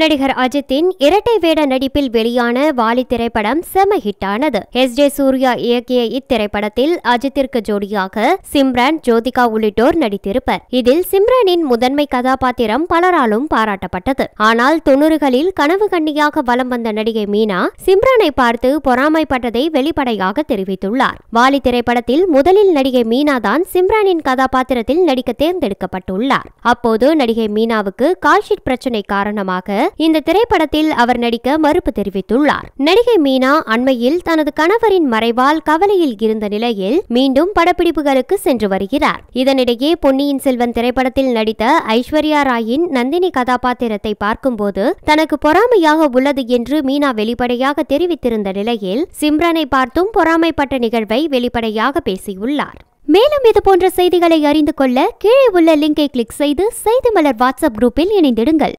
நடிகர் அஜித்தின் இரட்டை வேட நடிப்பில் வெளியான வாலி திரைப்படம் செம ஹிட்டானது எஸ் ஜே சூர்யா இயக்கிய இத்திரைப்படத்தில் அஜித்திற்கு ஜோடியாக சிம்ரான் ஜோதிகா உள்ளிட்டோர் நடித்திருப்பர் இதில் சிம்ரானின் முதன்மை கதாபாத்திரம் பலராலும் பாராட்டப்பட்டது ஆனால் தொண்ணூறுகளில் கனவு கண்ணியாக வலம் வந்த நடிகை மீனா சிம்ரானை பார்த்து பொறாமைப்பட்டதை வெளிப்படையாக தெரிவித்துள்ளார் வாலி திரைப்படத்தில் முதலில் நடிகை மீனா தான் சிம்ரானின் கதாபாத்திரத்தில் நடிக்க தேர்ந்தெடுக்கப்பட்டுள்ளார் அப்போது நடிகை மீனாவுக்கு கால்ஷீட் பிரச்சினை காரணமாக இந்த திரைப்படத்தில் அவர் நடிக்க மறுப்பு தெரிவித்துள்ளார் நடிகை மீனா அண்மையில் தனது கணவரின் மறைவால் கவலையில் இருந்த நிலையில் மீண்டும் படப்பிடிப்புகளுக்கு சென்று வருகிறார் இதனிடையே பொன்னியின் செல்வன் திரைப்படத்தில் நடித்த ஐஸ்வர்யா ராயின் நந்தினி கதாபாத்திரத்தை பார்க்கும்போது தனக்கு பொறாமையாக உள்ளது என்று மீனா வெளிப்படையாக தெரிவித்திருந்த நிலையில் சிம்ரனை பார்த்தும் பொறாமைப்பட்ட நிகழ்வை வெளிப்படையாக பேசியுள்ளார் மேலும் இது போன்ற செய்திகளை அறிந்து கொள்ள கீழே உள்ள லிங்கை கிளிக் செய்து செய்தி மலர் வாட்ஸ்அப் குரூப்பில் இணைந்திடுங்கள்